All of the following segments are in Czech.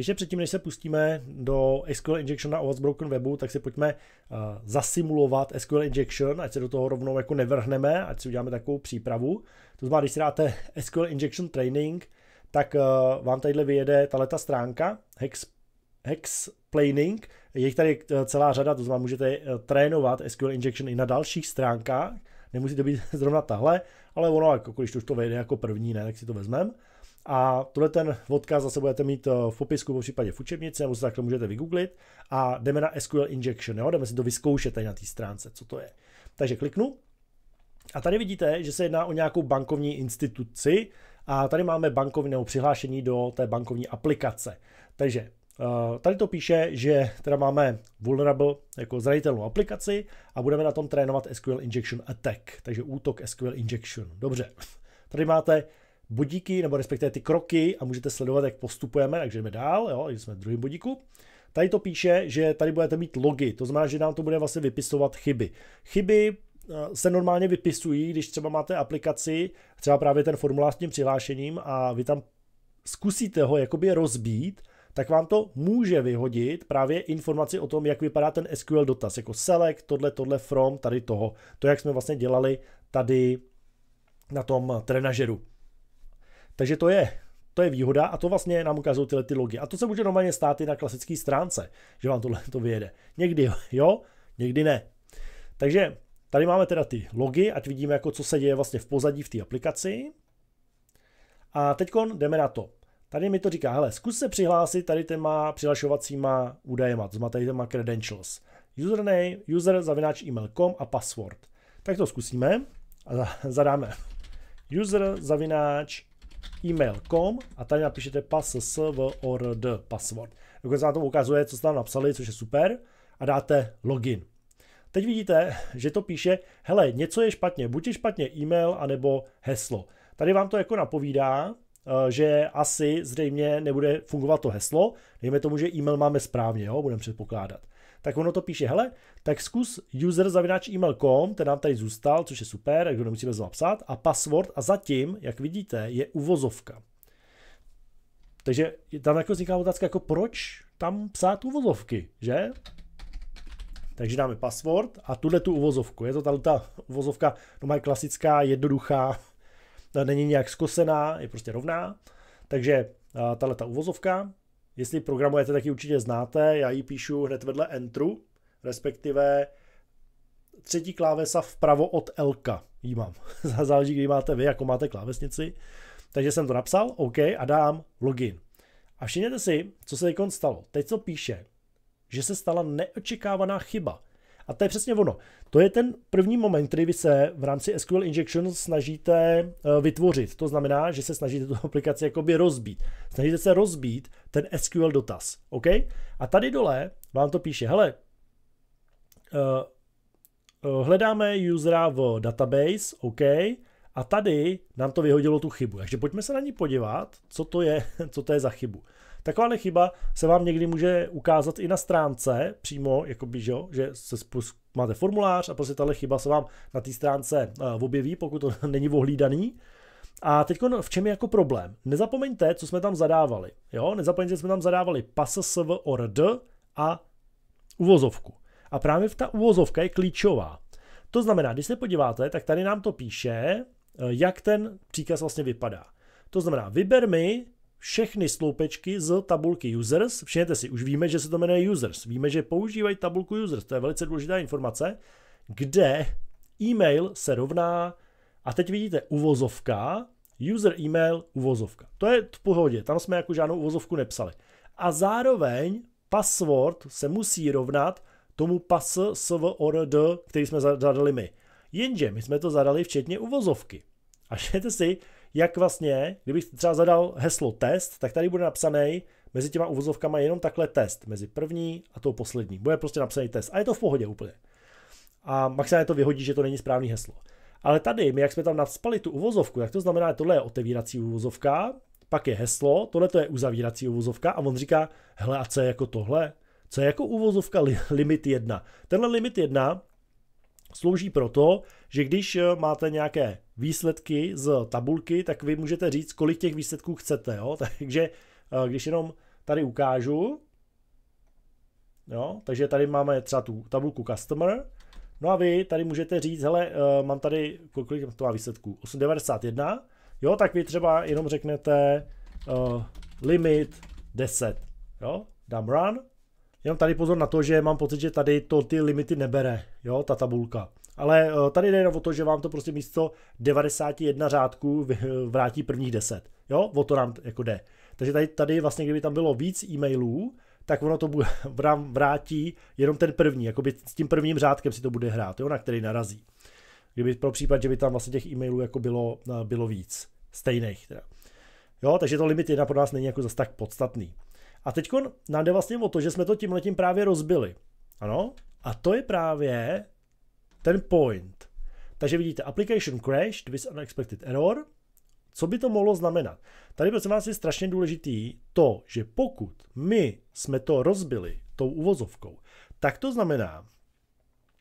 Ještě předtím, než se pustíme do SQL Injection na Ovaz Broken webu, tak si pojďme uh, zasimulovat SQL Injection, ať se do toho rovnou jako nevrhneme, ať si uděláme takovou přípravu. To znamená, když si dáte SQL Injection Training, tak uh, vám tadyhle vyjede tato stránka, hex, Hexplaining, je tady eh, celá řada, to znamená, můžete trénovat SQL Injection i na dalších stránkách, nemusí to být zrovna tahle, ale ono, jako když to už to vejde jako první, ne, tak si to vezmeme. A tohle ten odkaz zase budete mít eh, v popisku, v případě v učebnici, nebo se takhle můžete vygooglit. A jdeme na SQL Injection, jo? jdeme si to vyzkoušet tady na té stránce, co to je. Takže kliknu a tady vidíte, že se jedná o nějakou bankovní instituci a tady máme bankovní nebo přihlášení do té bankovní aplikace. Takže eh, tady to píše, že teda máme vulnerable jako zranitelnou aplikaci a budeme na tom trénovat SQL Injection Attack, takže útok SQL Injection. Dobře, tady máte bodíky, nebo respektive ty kroky a můžete sledovat, jak postupujeme, takže jdeme dál, jo, jsme v druhém bodíku. Tady to píše, že tady budete mít logy, to znamená, že nám to bude vlastně vypisovat chyby. Chyby eh, se normálně vypisují, když třeba máte aplikaci, třeba právě ten formulář s tím přihlášením a vy tam zkusíte ho jakoby rozbít, tak vám to může vyhodit právě informaci o tom, jak vypadá ten SQL dotaz, jako select, tohle, tohle, from, tady toho. To, jak jsme vlastně dělali tady na tom trenažeru. Takže to je, to je výhoda a to vlastně nám ukazují tyhle ty logy. A to se může normálně stát i na klasické stránce, že vám tohle to vyjede. Někdy jo, někdy ne. Takže tady máme teda ty logy, ať vidíme, jako co se děje vlastně v pozadí v té aplikaci. A teď jdeme na to. Tady mi to říká, hele, zkus se přihlásit tady těma přihlašovacíma údajema, to znamená tady těma credentials. Username, user, zavináč email.com a password. Tak to zkusíme a zadáme user, zavináč email.com a tady napíšete password, password. Dokonce vám to ukazuje, co jste tam napsali, což je super a dáte login. Teď vidíte, že to píše, hele, něco je špatně, buď je špatně e-mail, anebo heslo. Tady vám to jako napovídá, eh, že asi zřejmě nebude fungovat to heslo, dejme tomu, že e-mail máme správně, jo, budeme předpokládat tak ono to píše, hele, tak zkus user zavináč email.com, ten nám tady zůstal, což je super, jak ho nemusíme znovu psát, a password a zatím, jak vidíte, je uvozovka. Takže tam jako vzniká otázka, jako proč tam psát uvozovky, že? Takže dáme password a tuhle tu uvozovku. Je to tady ta uvozovka, no má klasická, jednoduchá, není nějak skosená, je prostě rovná. Takže tahle ta uvozovka, Jestli programujete, tak ji určitě znáte. Já ji píšu hned vedle entru, respektive třetí klávesa vpravo od L Jí mám. Záleží, kdy máte vy, jako máte klávesnici. Takže jsem to napsal, OK, a dám login. A všimněte si, co se teď stalo. Teď co píše, že se stala neočekávaná chyba. A to je přesně ono. To je ten první moment, který vy se v rámci SQL Injection snažíte eh, vytvořit. To znamená, že se snažíte tu aplikaci jakoby rozbít. Snažíte se rozbít ten SQL dotaz. OK? A tady dole vám to píše, hele, eh, eh, hledáme usera v database, OK, a tady nám to vyhodilo tu chybu. Takže pojďme se na ní podívat, co to je, co to je za chybu. Takováhle chyba se vám někdy může ukázat i na stránce přímo, jakoby, že, že se spustí máte formulář a prostě tahle chyba se vám na té stránce eh, objeví, pokud to není ohlídaný. A teď v čem je jako problém? Nezapomeňte, co jsme tam zadávali. Jo? Nezapomeňte, že jsme tam zadávali passv ord a uvozovku. A právě v ta uvozovka je klíčová. To znamená, když se podíváte, tak tady nám to píše, eh, jak ten příkaz vlastně vypadá. To znamená, vyber mi všechny sloupečky z tabulky users. Všimněte si, už víme, že se to jmenuje users. Víme, že používají tabulku users, to je velice důležitá informace, kde e-mail se rovná, a teď vidíte uvozovka, user e-mail uvozovka. To je v pohodě, tam jsme jako žádnou uvozovku nepsali. A zároveň password se musí rovnat tomu password, který jsme zadali my. Jenže my jsme to zadali včetně uvozovky. A všimněte si, jak vlastně, kdybych třeba zadal heslo test, tak tady bude napsaný mezi těma uvozovkama jenom takhle test, mezi první a tou poslední. Bude prostě napsaný test a je to v pohodě úplně. A maximálně to vyhodí, že to není správný heslo. Ale tady, my jak jsme tam naspali tu uvozovku, tak to znamená, že tohle je otevírací uvozovka, pak je heslo, tohle to je uzavírací uvozovka a on říká, hele a co je jako tohle? Co je jako uvozovka li- limit 1? Tenhle limit 1 slouží proto, že když eh, máte nějaké výsledky z tabulky, tak vy můžete říct, kolik těch výsledků chcete. Jo? Takže eh, když jenom tady ukážu, jo? takže tady máme třeba tu tabulku Customer, no a vy tady můžete říct, hele, eh, mám tady, kolik to má výsledků, 891, jo, tak vy třeba jenom řeknete uh, limit 10, jo, dám run, Jenom tady pozor na to, že mám pocit, že tady to ty limity nebere, jo, ta tabulka. Ale eh, tady jde jenom o to, že vám to prostě místo 91 řádků eh, vrátí prvních 10. Jo, o to nám jako jde. Takže tady, tady vlastně, kdyby tam bylo víc e-mailů, tak ono to bude, vám vrátí jenom ten první, jako by s tím prvním řádkem si to bude hrát, jo, na který narazí. Kdyby pro případ, že by tam vlastně těch e-mailů jako bylo, eh, bylo víc, stejných teda. Jo, takže to limit 1 pro nás není jako zase tak podstatný. A teď nám jde vlastně o to, že jsme to tím letím právě rozbili. Ano? A to je právě ten point. Takže vidíte, application crashed with unexpected error. Co by to mohlo znamenat? Tady prosím vás je strašně důležitý to, že pokud my jsme to rozbili tou uvozovkou, tak to znamená,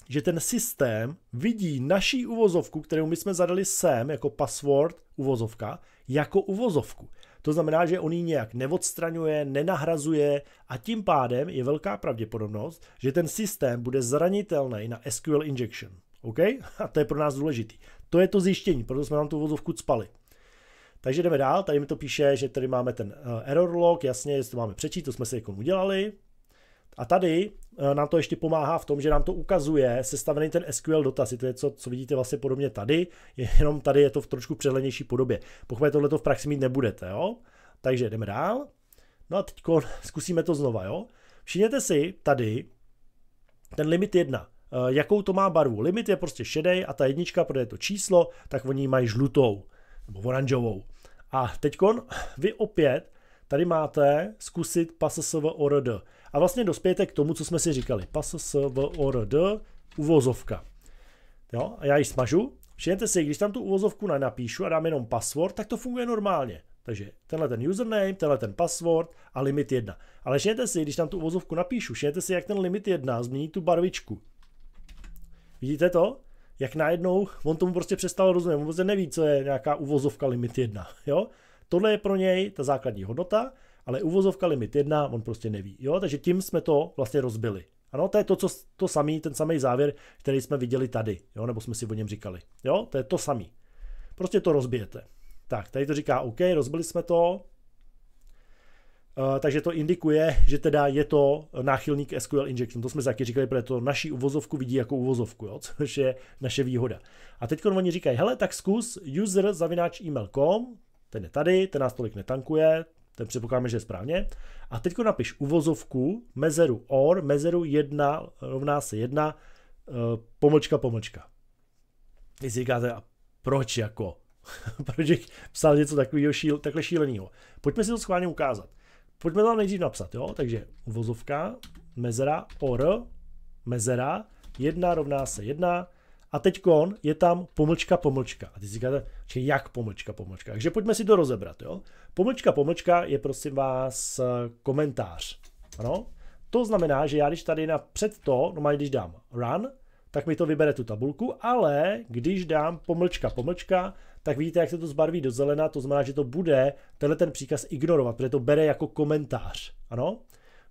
že ten systém vidí naší uvozovku, kterou my jsme zadali sem jako password uvozovka, jako uvozovku. To znamená, že on ji nějak neodstraňuje, nenahrazuje a tím pádem je velká pravděpodobnost, že ten systém bude zranitelný na SQL injection. OK? A to je pro nás důležitý. To je to zjištění, proto jsme nám tu vozovku spali. Takže jdeme dál, tady mi to píše, že tady máme ten eh, error log, jasně, jestli to máme přečíst, to jsme si jako udělali, a tady eh, nám to ještě pomáhá v tom, že nám to ukazuje sestavený ten SQL dotaz. Je to co vidíte vlastně podobně tady, jenom tady je to v trošku přehlednější podobě. Pokud to v praxi mít nebudete, jo? Takže jdeme dál. No a teď zkusíme to znova, jo? Všimněte si tady ten limit 1 eh, jakou to má barvu. Limit je prostě šedej a ta jednička, protože je to číslo, tak oni mají žlutou nebo oranžovou. A teď vy opět tady máte zkusit PASSV ORD. A vlastně dospějete k tomu, co jsme si říkali. v d, uvozovka. Jo, a já ji smažu. Všimněte si, když tam tu uvozovku nenapíšu a dám jenom password, tak to funguje normálně. Takže tenhle ten username, tenhle ten password a limit 1. Ale všimněte si, když tam tu uvozovku napíšu, všimněte si, jak ten limit 1 změní tu barvičku. Vidíte to? Jak najednou on tomu prostě přestal rozumět, on prostě neví, co je nějaká uvozovka limit 1. Jo? Tohle je pro něj ta základní hodnota ale uvozovka limit 1 on prostě neví. Jo? Takže tím jsme to vlastně rozbili. Ano, to je to, co, to samý, ten samý závěr, který jsme viděli tady, jo? nebo jsme si o něm říkali. Jo? To je to samý. Prostě to rozbijete. Tak, tady to říká OK, rozbili jsme to, eh, takže to indikuje, že teda je to náchylník SQL injection. To jsme taky říkali, protože to naší uvozovku vidí jako uvozovku, jo? což je naše výhoda. A teď oni říkají, hele, tak zkus user zavináč e ten je tady, ten nás tolik netankuje, ten předpokládáme, že je správně. A teď napiš uvozovku, mezeru or, mezeru 1 rovná se 1, eh, pomlčka, pomlčka. Vy si říkáte, a proč jako? proč bych psal něco takového šíl, takhle šíleného? Pojďme si to schválně ukázat. Pojďme to nejdřív napsat, jo? Takže uvozovka, mezera, or, mezera, 1 rovná se 1, a teď kon je tam pomlčka, pomlčka. A ty si říkáte, že jak pomlčka, pomlčka. Takže pojďme si to rozebrat. Jo? Pomlčka, pomlčka je prosím vás komentář. Ano? To znamená, že já když tady na před to, no když dám run, tak mi to vybere tu tabulku, ale když dám pomlčka, pomlčka, tak vidíte, jak se to zbarví do zelena, to znamená, že to bude tenhle ten příkaz ignorovat, protože to bere jako komentář. Ano?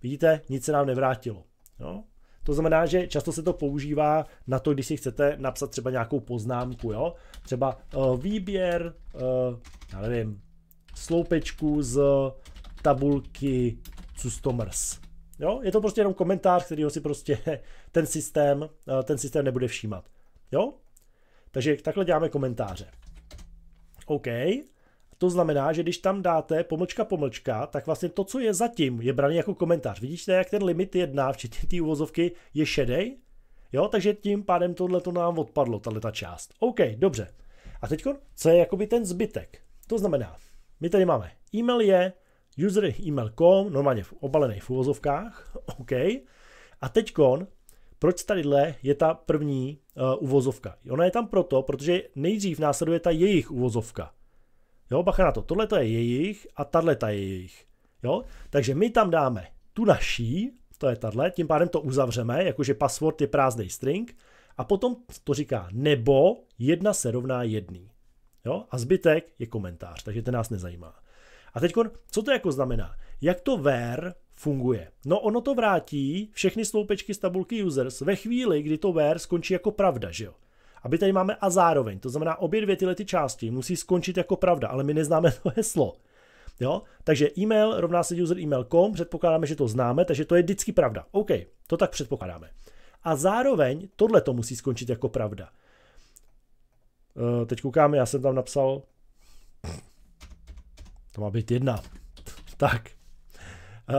Vidíte, nic se nám nevrátilo. Jo? To znamená, že často se to používá na to, když si chcete napsat třeba nějakou poznámku, jo? Třeba uh, výběr, uh, já nevím, sloupečku z tabulky customers. Jo? Je to prostě jenom komentář, který si prostě ten systém, uh, ten systém nebude všímat. Jo? Takže takhle děláme komentáře. OK. To znamená, že když tam dáte pomlčka pomlčka, tak vlastně to, co je zatím, je brané jako komentář. Vidíte, jak ten limit jedná, včetně té uvozovky, je šedej? Jo, takže tím pádem tohle to nám odpadlo, tahle ta část. OK, dobře. A teď, co je jakoby ten zbytek? To znamená, my tady máme e-mail je, user email.com, normálně v obalený v uvozovkách, OK. A teď, proč tadyhle je ta první uh, uvozovka? Ona je tam proto, protože nejdřív následuje ta jejich uvozovka. Jo, bacha na to, tohle je jejich a tahle je jejich. Jo? Takže my tam dáme tu naší, to je tahle, tím pádem to uzavřeme, jakože password je prázdný string, a potom to říká nebo jedna se rovná jedný. Jo? A zbytek je komentář, takže ten nás nezajímá. A teď, co to jako znamená? Jak to where funguje? No ono to vrátí všechny sloupečky z tabulky users ve chvíli, kdy to where skončí jako pravda, že jo? A my tady máme a zároveň. To znamená, obě dvě tyhle ty části musí skončit jako pravda, ale my neznáme to heslo. Jo? Takže e-mail rovná se user email.com, předpokládáme, že to známe, takže to je vždycky pravda. OK, to tak předpokládáme. A zároveň tohle to musí skončit jako pravda. Eh, teď koukám, já jsem tam napsal... To má být jedna. Tak.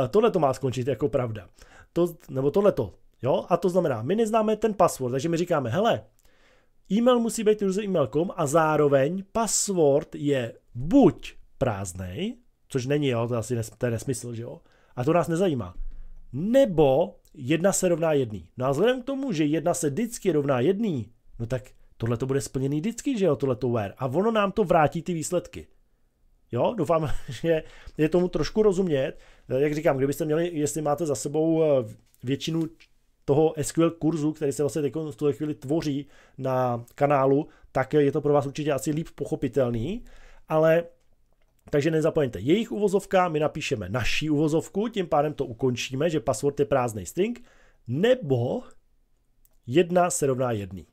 Eh, tohle to má skončit jako pravda. To, nebo tohle to. Jo? A to znamená, my neznáme ten password, takže my říkáme, hele, E-mail musí být user email.com a zároveň password je buď prázdný, což není, jo, to asi nes, to je nesmysl, že jo, a to nás nezajímá, nebo jedna se rovná jedný. No a vzhledem k tomu, že jedna se vždycky rovná jedný, no tak tohle to bude splněný vždycky, že jo, tohle to where. A ono nám to vrátí ty výsledky. Jo, doufám, že je tomu trošku rozumět. Jak říkám, kdybyste měli, jestli máte za sebou eh, většinu toho SQL kurzu, který se vlastně v tuhle chvíli tvoří na kanálu, tak je to pro vás určitě asi líp pochopitelný, ale takže nezapomeňte jejich uvozovka, my napíšeme naší uvozovku, tím pádem to ukončíme, že password je prázdný string, nebo jedna se rovná jedný.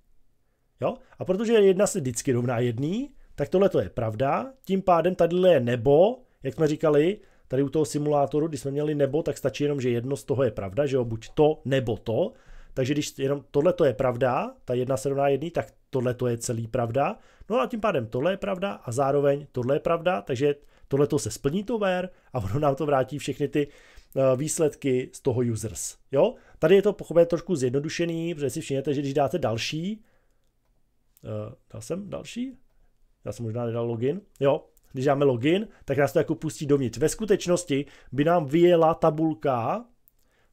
Jo? A protože jedna se vždycky rovná jedný, tak tohle to je pravda, tím pádem tady je nebo, jak jsme říkali, Tady u toho simulátoru, když jsme měli nebo, tak stačí jenom, že jedno z toho je pravda, že jo, buď to nebo to. Takže když jenom tohle to je pravda, ta jedna se rovná jedný, tak tohle to je celý pravda. No a tím pádem tohle je pravda a zároveň tohle je pravda, takže tohle to se splní to ver a ono nám to vrátí všechny ty eh, výsledky z toho users. Jo? Tady je to pochopit trošku zjednodušený, protože si všimněte, že když dáte další, eh, dal jsem další? Já jsem možná nedal login. Jo, když dáme login, tak nás to jako pustí dovnitř. Ve skutečnosti by nám vyjela tabulka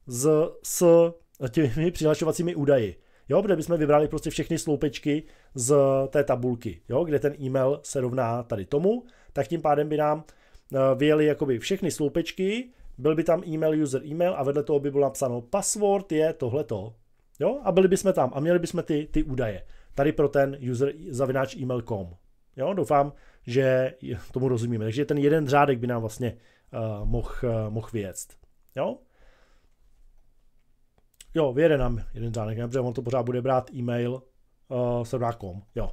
z, s těmi přihlašovacími údaji. Jo, protože bychom vybrali prostě všechny sloupečky z té tabulky, jo, kde ten e-mail se rovná tady tomu, tak tím pádem by nám eh, vyjeli jakoby všechny sloupečky, byl by tam e-mail, user e-mail a vedle toho by bylo napsáno password je tohleto. Jo, a byli bychom tam a měli bychom ty, ty údaje. Tady pro ten user zavináč email.com. Jo, doufám, že tomu rozumíme. Takže ten jeden řádek by nám vlastně uh, eh, mohl uh, moh eh, vyjet. Jo? Jo, vyjede nám jeden řádek, ne? protože on to pořád bude brát e-mail uh, eh, server.com. Jo.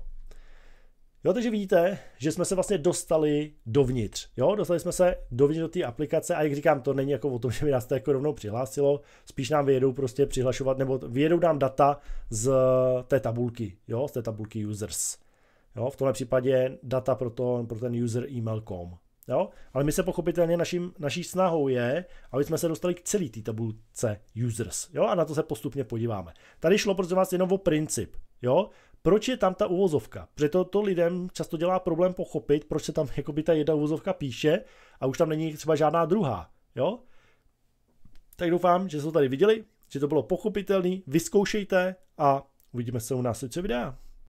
Jo, takže vidíte, že jsme se vlastně dostali dovnitř. Jo, dostali jsme se dovnitř do té aplikace a jak říkám, to není jako o tom, že by nás to jako rovnou přihlásilo, spíš nám vyjedou prostě přihlašovat, nebo vyjedou nám data z té tabulky, jo, z té tabulky users. Jo, v tomhle případě data pro, to, pro ten user email.com. Jo? Ale my se pochopitelně naším, naší snahou je, aby jsme se dostali k celé té tabulce users. Jo? A na to se postupně podíváme. Tady šlo pro vás jenom o princip. Jo? Proč je tam ta uvozovka? Protože to, lidem často dělá problém pochopit, proč se tam jakoby ta jedna uvozovka píše a už tam není třeba žádná druhá. Jo? Tak doufám, že jste to tady viděli, že to bylo pochopitelné. Vyzkoušejte a uvidíme se u následujícího videa.